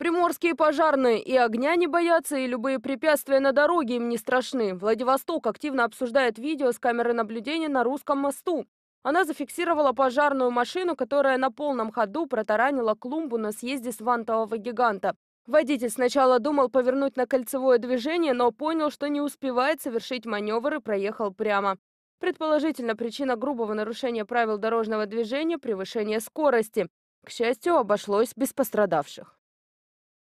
Приморские пожарные и огня не боятся, и любые препятствия на дороге им не страшны. Владивосток активно обсуждает видео с камеры наблюдения на русском мосту. Она зафиксировала пожарную машину, которая на полном ходу протаранила клумбу на съезде с вантового гиганта. Водитель сначала думал повернуть на кольцевое движение, но понял, что не успевает совершить маневр и проехал прямо. Предположительно, причина грубого нарушения правил дорожного движения – превышение скорости. К счастью, обошлось без пострадавших.